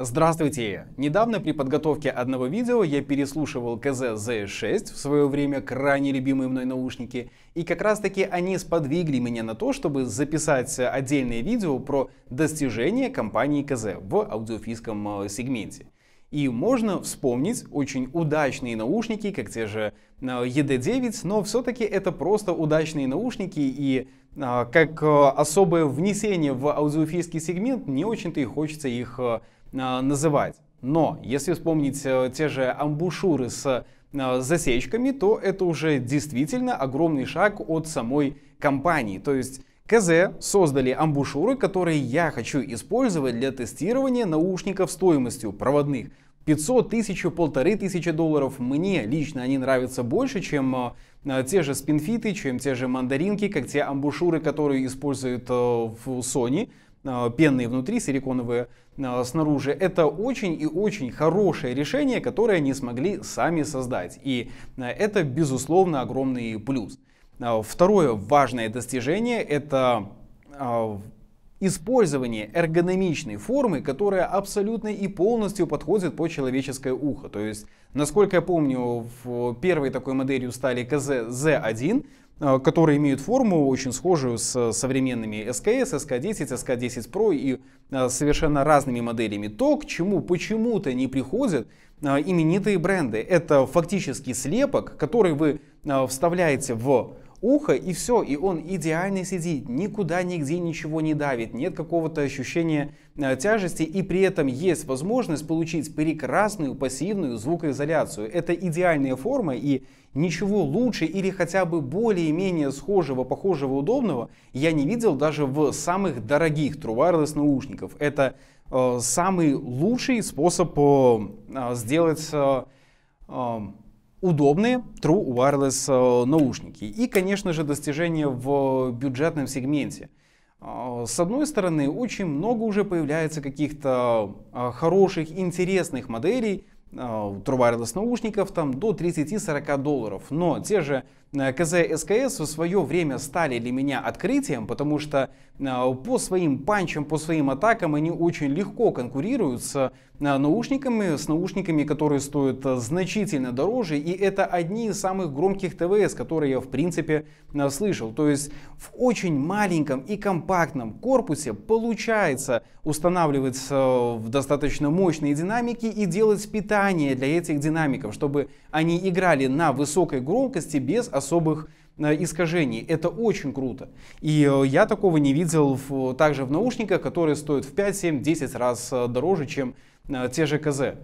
Здравствуйте! Недавно при подготовке одного видео я переслушивал КЗ-Z6, в свое время крайне любимые мной наушники, и как раз таки они сподвигли меня на то, чтобы записать отдельное видео про достижения компании КЗ в аудиофильском э, сегменте. И можно вспомнить очень удачные наушники, как те же ED9, э, но все-таки это просто удачные наушники, и э, как особое внесение в аудиофильский сегмент, не очень-то и хочется их Э, называть. Но если вспомнить э, те же амбушюры с э, засечками, то это уже действительно огромный шаг от самой компании. То есть КЗ создали амбушюры, которые я хочу использовать для тестирования наушников стоимостью проводных. 500 тысяч, полторы тысячи долларов. Мне лично они нравятся больше, чем те же спинфиты, чем те же мандаринки, как те амбушюры, которые используют в Sony. А, пенные внутри, силиконовые а, снаружи. Это очень и очень хорошее решение, которое они смогли сами создать. И а, это, безусловно, огромный плюс. Второе важное достижение – это использование эргономичной формы, которая абсолютно и полностью подходит под человеческое ухо. То есть, насколько я помню, в первой такой моделью стали КЗ Z1, э, которые имеют форму очень схожую с современными SKS, SK10, SK10 Pro и э, совершенно разными моделями. То, к чему почему-то не приходят э, именитые бренды, это фактически слепок, который вы вставляете в ухо, и все, и он идеально сидит, никуда, нигде ничего не давит, нет какого-то ощущения э, тяжести, и при этом есть возможность получить прекрасную пассивную звукоизоляцию. Это идеальная форма, и ничего лучше или хотя бы более-менее схожего, похожего, удобного я не видел даже в самых дорогих True наушников. Это э, самый лучший способ э, э сделать... Э, э удобные True Wireless э, наушники. И, конечно же, достижения в бюджетном сегменте. Э, с одной стороны, очень много уже появляется каких-то э, хороших, интересных моделей, а, труба wireless наушников там до 30-40 долларов. Но те же э, КЗ СКС в свое время стали для меня открытием, потому что э, по своим панчам, по своим атакам они очень легко конкурируют с э, наушниками, с наушниками, которые стоят значительно дороже, и это одни из самых громких ТВС, которые я в принципе слышал. То есть в очень маленьком и компактном корпусе получается устанавливать достаточно мощные динамики и делать питание питание для этих динамиков, чтобы они играли на высокой громкости без особых э, искажений. Это очень круто. И э, я такого не видел в, также в наушниках, которые стоят в 5, 7, 10 раз э, дороже, чем те же КЗ.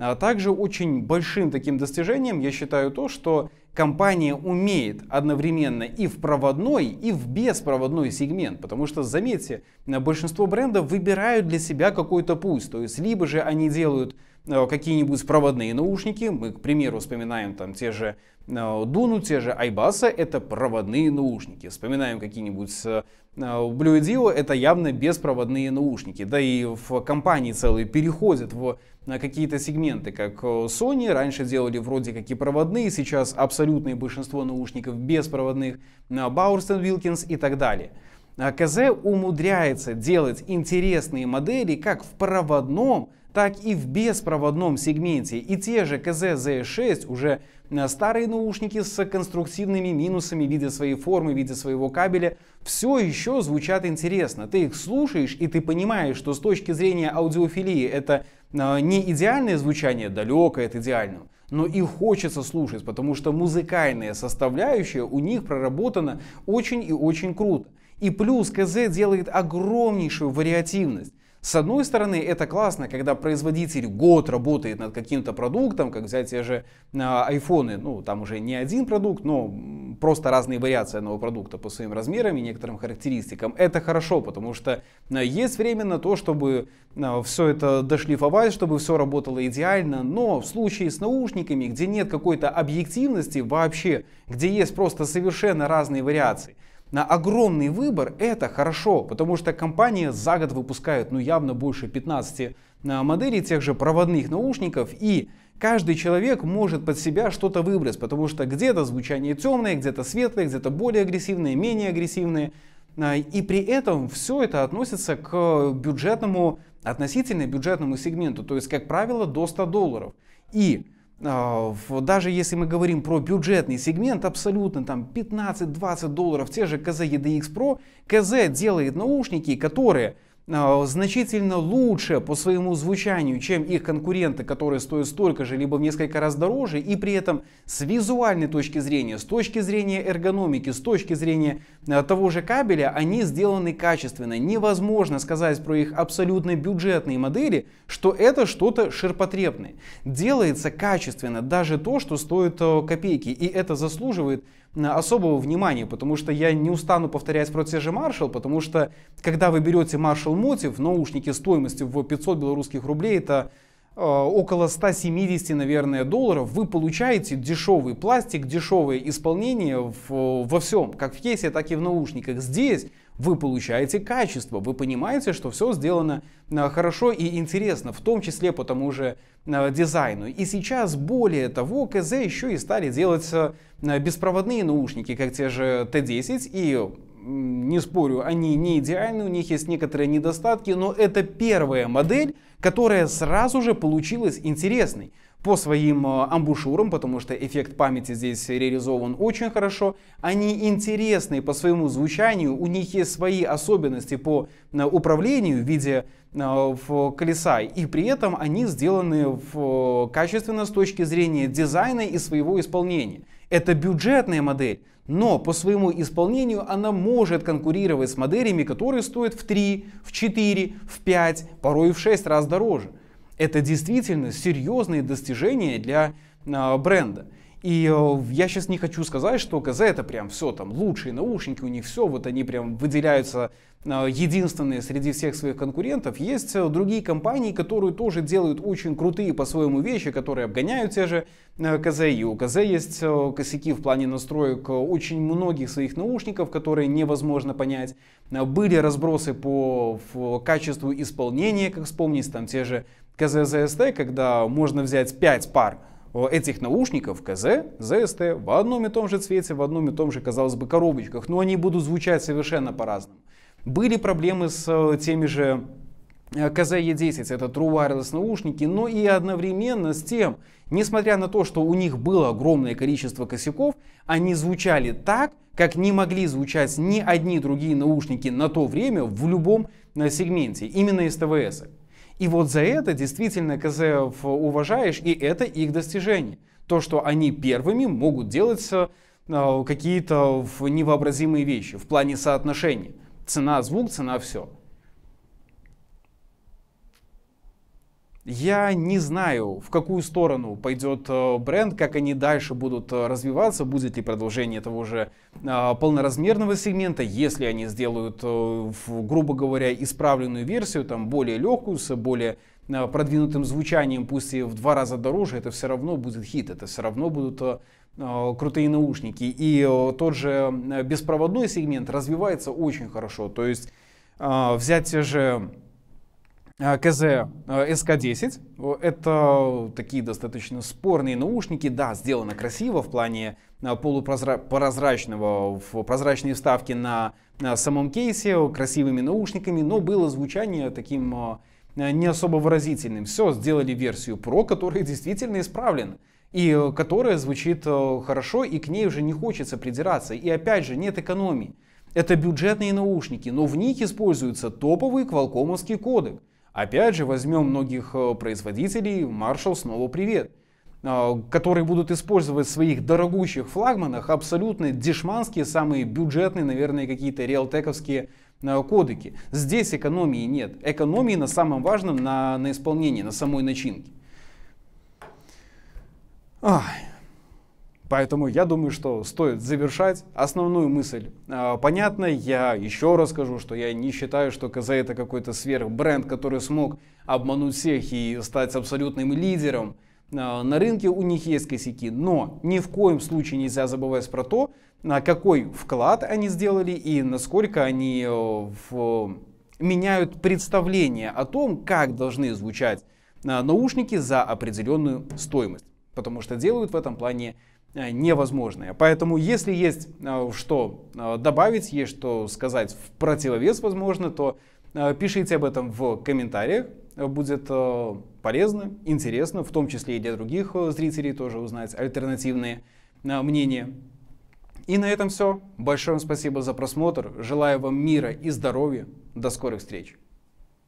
А также очень большим таким достижением я считаю то, что компания умеет одновременно и в проводной, и в беспроводной сегмент. Потому что, заметьте, большинство брендов выбирают для себя какой-то путь. То есть, либо же они делают Э, какие-нибудь проводные наушники. Мы, к примеру, вспоминаем там те же э, Дуну, те же Айбаса, это проводные наушники. Вспоминаем какие-нибудь э, Blue Dio, это явно беспроводные наушники. Да и в компании целые переходят в какие-то сегменты, как Sony. Раньше делали вроде как и проводные, сейчас абсолютное большинство наушников беспроводных, Баурстен, Wilkins и так далее. А КЗ умудряется делать интересные модели как в проводном, так и в беспроводном сегменте. И те же кз 6 уже э, старые наушники с конструктивными минусами в виде своей формы, в виде своего кабеля, все еще звучат интересно. Ты их слушаешь, и ты понимаешь, что с точки зрения аудиофилии это э, не идеальное звучание, далекое от идеального, но и хочется слушать, потому что музыкальная составляющая у них проработана очень и очень круто. И плюс КЗ делает огромнейшую вариативность. С одной стороны, это классно, когда производитель год работает над каким-то продуктом, как взять те же а, айфоны, ну там уже не один продукт, но просто разные вариации одного продукта по своим размерам и некоторым характеристикам. Это хорошо, потому что а, есть время на то, чтобы а, все это дошлифовать, чтобы все работало идеально, но в случае с наушниками, где нет какой-то объективности вообще, где есть просто совершенно разные вариации – на огромный выбор, это хорошо, потому что компания за год выпускает ну явно больше 15 а, моделей тех же проводных наушников и каждый человек может под себя что-то выбрать, потому что где-то звучание темное, где-то светлое, где-то более агрессивное, менее агрессивное. А, и при этом все это относится к бюджетному, относительно бюджетному сегменту, то есть, как правило, до 100 долларов. И а, даже если мы говорим про бюджетный сегмент, абсолютно там 15-20 долларов, те же КЗ EDX Pro, КЗ делает наушники, которые а, значительно лучше по своему звучанию, чем их конкуренты, которые стоят столько же, либо в несколько раз дороже, и при этом с визуальной точки зрения, с точки зрения эргономики, с точки зрения а, того же кабеля, они сделаны качественно. Невозможно сказать про их абсолютно бюджетные модели, что это что-то ширпотребное. Делается качественно даже то, что стоит а, копейки, и это заслуживает Э, особого внимания, потому что я не устану повторять про те же маршал, потому что когда вы берете маршал мотив, наушники стоимостью в 500 белорусских рублей, это э, около 170, наверное, долларов, вы получаете дешевый пластик, дешевое исполнение в, во всем, как в кейсе, так и в наушниках. Здесь вы получаете качество, вы понимаете, что все сделано э, хорошо и интересно, в том числе по тому же э, дизайну. И сейчас, более того, КЗ еще и стали делать э, беспроводные наушники, как те же Т10 и не спорю, они не идеальны, у них есть некоторые недостатки, но это первая модель, которая сразу же получилась интересной по своим э, амбушюрам, потому что эффект памяти здесь реализован очень хорошо. Они интересны по своему звучанию, у них есть свои особенности по э, управлению в виде э, в колеса, и при этом они сделаны в, качественно с точки зрения дизайна и своего исполнения. Это бюджетная модель, но по своему исполнению она может конкурировать с моделями, которые стоят в 3, в 4, в 5, порой в 6 раз дороже. Это действительно серьезные достижения для а, бренда. И э, я сейчас не хочу сказать, что КЗ это прям все, там лучшие наушники, у них все, вот они прям выделяются а, единственные среди всех своих конкурентов. Есть э, другие компании, которые тоже делают очень крутые по-своему вещи, которые обгоняют те же э, КЗ. И у КЗ есть косяки в плане настроек очень многих своих наушников, которые невозможно понять. Были разбросы по качеству исполнения, как вспомнить, там те же КЗ-ЗСТ, когда можно взять 5 пар э, этих наушников КЗ, ЗСТ в одном и том же цвете, в одном и том же, казалось бы, коробочках, но они будут звучать совершенно по-разному. Были проблемы с э, теми же э, кз 10 это True Wireless наушники, но и одновременно с тем, несмотря на то, что у них было огромное количество косяков, они звучали так, как не могли звучать ни одни другие наушники на то время в любом сегменте, именно из ТВС. И вот за это действительно КЗФ уважаешь, и это их достижение. То, что они первыми могут делать э, какие-то невообразимые вещи в плане соотношения. Цена, звук, цена, все. Я не знаю, в какую сторону пойдет э, бренд, как они дальше будут э, развиваться, будет ли продолжение того же э, полноразмерного сегмента, если они сделают, грубо говоря, исправленную версию, там более легкую, с более продвинутым звучанием, пусть и в два раза дороже, это все равно будет хит, это все равно будут крутые наушники. И тот же беспроводной сегмент развивается очень хорошо. То есть взять те же Э, КЗ э, СК-10. Это такие достаточно спорные наушники. Да, сделано красиво в плане э, полупрозрачного, в прозрачные вставки на, на самом кейсе, красивыми наушниками, но было звучание таким не особо выразительным. Все, сделали версию Pro, которая действительно исправлена и которая звучит хорошо, и к ней уже не хочется придираться. И опять же, нет экономии. Это бюджетные наушники, но в них используются топовые квалкомовские кодек. Опять же, возьмем многих э, производителей, Marshall снова привет а, которые будут использовать в своих дорогущих флагманах абсолютно дешманские, самые бюджетные, наверное, какие-то риалтековские э, кодеки. Здесь экономии нет. Экономии на самом важном, на, на исполнении, на самой начинке. Ах. Поэтому я думаю, что стоит завершать. Основную мысль а, Понятно, Я еще раз скажу, что я не считаю, что КЗ это какой-то сверхбренд, который смог обмануть всех и стать абсолютным лидером. А, на рынке у них есть косяки, но ни в коем случае нельзя забывать про то, на какой вклад они сделали и насколько они э, в, меняют представление о том, как должны звучать а, наушники за определенную стоимость. Потому что делают в этом плане Э, невозможное. Поэтому, если есть э, что э, добавить, есть что сказать в противовес, возможно, то пишите об этом в комментариях. Будет полезно, интересно, в том числе и для других зрителей тоже узнать альтернативные мнения. И на этом все. Большое вам спасибо за просмотр. Желаю вам мира и здоровья. До скорых встреч.